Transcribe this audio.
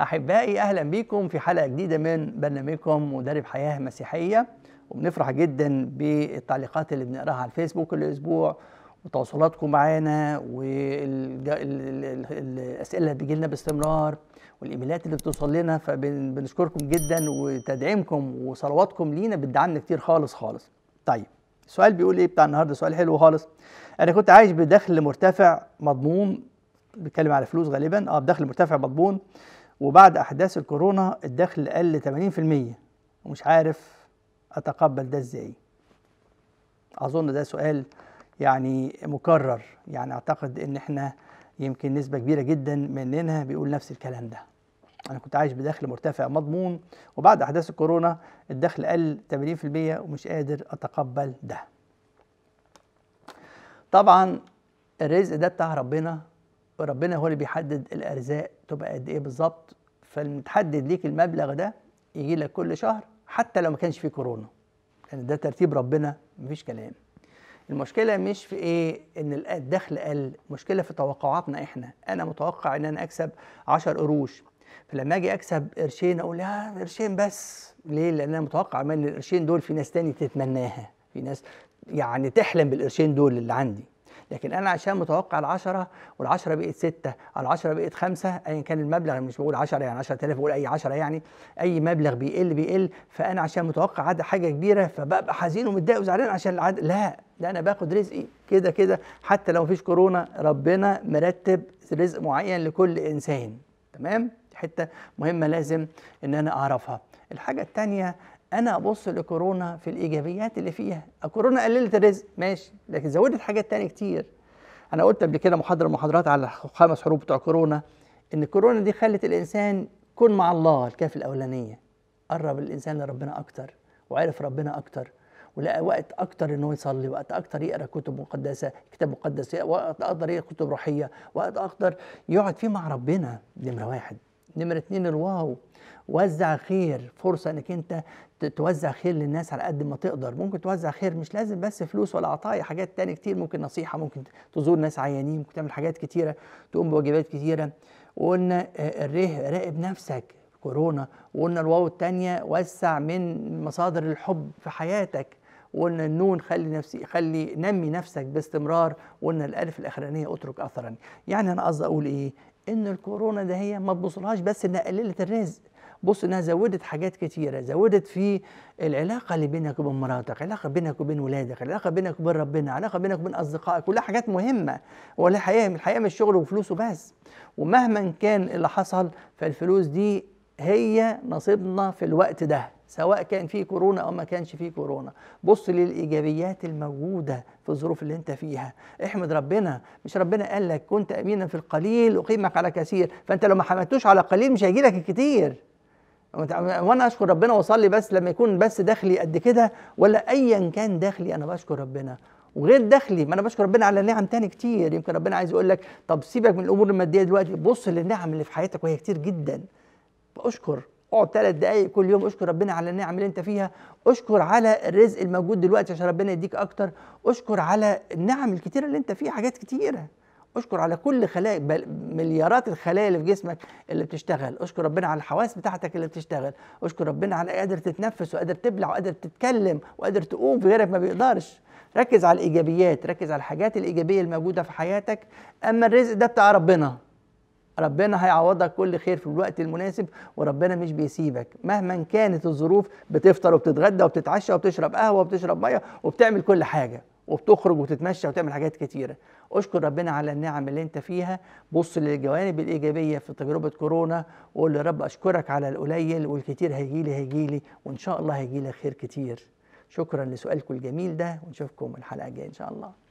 أحبائي أهلا بيكم في حلقة جديدة من برنامجكم مدرب حياة مسيحية وبنفرح جدا بالتعليقات اللي بنقراها على الفيسبوك كل أسبوع وتواصلاتكم معانا والأسئلة اللي بتجي لنا باستمرار والإيميلات اللي بتوصل لنا فبنشكركم جدا وتدعيمكم وصلواتكم لينا بتدعمنا كتير خالص خالص طيب السؤال بيقول ايه بتاع النهارده سؤال حلو خالص انا كنت عايش بدخل مرتفع مضمون بيتكلم على فلوس غالبا اه بدخل مرتفع مضمون وبعد احداث الكورونا الدخل قل 80% ومش عارف اتقبل ده ازاي اظن ده سؤال يعني مكرر يعني اعتقد ان احنا يمكن نسبة كبيرة جدا مننا بيقول نفس الكلام ده أنا كنت عايش بدخل مرتفع مضمون وبعد أحداث الكورونا الدخل قل 80% ومش قادر أتقبل ده طبعا الرزق ده بتاع ربنا وربنا هو اللي بيحدد الأرزاق تبقى قد ايه بالظبط فالمتحدد ليك المبلغ ده يجي لك كل شهر حتى لو ما كانش فيه كورونا لان يعني ده ترتيب ربنا مفيش كلام المشكله مش في ايه ان الدخل قل مشكله في توقعاتنا احنا انا متوقع ان انا اكسب 10 قروش فلما اجي اكسب قرشين اقول يا قرشين بس ليه لان انا متوقع ان القرشين دول في ناس تاني تتمناها في ناس يعني تحلم بالقرشين دول اللي عندي لكن انا عشان متوقع ال10 وال10 بقت 6 ال10 بقت 5 ايا كان المبلغ انا مش بقول 10 يعني 10000 بقول اي 10 يعني اي مبلغ بيقل بيقل فانا عشان متوقع عدد حاجه كبيره فببقى حزين ومتضايق وزعلان عشان العدد لا لا انا باخد رزقي كده كده حتى لو مفيش كورونا ربنا مرتب رزق معين لكل انسان تمام حته مهمه لازم ان انا اعرفها الحاجه الثانيه انا ابص لكورونا في الايجابيات اللي فيها كورونا قللت الرزق ماشي لكن زودت حاجات تانية كتير انا قلت قبل كده محاضره محاضرات على الخمس حروب بتوع كورونا ان كورونا دي خلت الانسان كن مع الله الكاف الاولانيه قرب الانسان لربنا اكتر وعرف ربنا اكتر ولقى وقت اكتر ان هو يصلي وقت اكتر يقرا كتب مقدسه كتاب مقدس وقت اقدر يقرا كتب روحيه وقت اقدر يقعد فيه مع ربنا نمره واحد نمره اتنين الواو وزع خير فرصه انك انت توزع خير للناس على قد ما تقدر ممكن توزع خير مش لازم بس فلوس ولا عطايا حاجات تانية كتير ممكن نصيحه ممكن تزور ناس عيانين ممكن تعمل حاجات كتيره تقوم بواجبات كتيره وقلنا آه، الريه راقب نفسك كورونا وقلنا الواو التانية وسع من مصادر الحب في حياتك وقلنا النون خلي نفسي خلي نمي نفسك باستمرار وقلنا الالف الاخرانيه اترك اثرا يعني انا قصدي اقول ايه ان الكورونا ده هي ما تبصلهاش بس انها قللت الرزق بص انها زودت حاجات كتيره زودت في العلاقه اللي بينك وبين مراتك علاقه بينك وبين ولادك علاقه بينك وبين ربنا علاقه بينك وبين اصدقائك كلها حاجات مهمه ولا الحقيقه الحياه مش شغل وفلوسه بس ومهما كان اللي حصل فالفلوس دي هي نصيبنا في الوقت ده سواء كان في كورونا او ما كانش في كورونا بص للايجابيات الموجوده في الظروف اللي انت فيها احمد ربنا مش ربنا قال لك كنت امينا في القليل اقيمك على كثير فانت لو ما حمدتوش على قليل مش هيجي لك الكثير وانا اشكر ربنا واصلي بس لما يكون بس دخلي قد كده ولا ايا كان دخلي انا بشكر ربنا وغير دخلي ما انا بشكر ربنا على نعم تاني كتير يمكن ربنا عايز يقول لك طب سيبك من الامور الماديه دلوقتي بص للنعم اللي في حياتك وهي كتير جدا اشكر اقعد ثلاث دقائق كل يوم اشكر ربنا على النعم اللي انت فيها اشكر على الرزق الموجود دلوقتي عشان ربنا يديك اكتر اشكر على النعم الكتيره اللي انت فيها حاجات كتيره اشكر على كل خلايا مليارات الخلايا اللي في جسمك اللي بتشتغل اشكر ربنا على الحواس بتاعتك اللي بتشتغل اشكر ربنا على قادر تتنفس وقادر تبلع وقادر تتكلم وقادر تقوم في غيرك ما بيقدرش ركز على الايجابيات ركز على الحاجات الايجابيه الموجوده في حياتك اما الرزق ده بتاع ربنا ربنا هيعوضك كل خير في الوقت المناسب وربنا مش بيسيبك مهما كانت الظروف بتفطر وبتتغدى وبتتعشى وبتشرب قهوه وبتشرب ميه وبتعمل كل حاجه وبتخرج وتتمشى وتعمل حاجات كتيره اشكر ربنا على النعم اللي انت فيها بص للجوانب الايجابيه في تجربه كورونا وقول يا رب اشكرك على القليل والكتير هيجيلي هيجيلي وان شاء الله هيجيلي خير كتير شكرا لسؤالكم الجميل ده ونشوفكم الحلقه الجايه ان شاء الله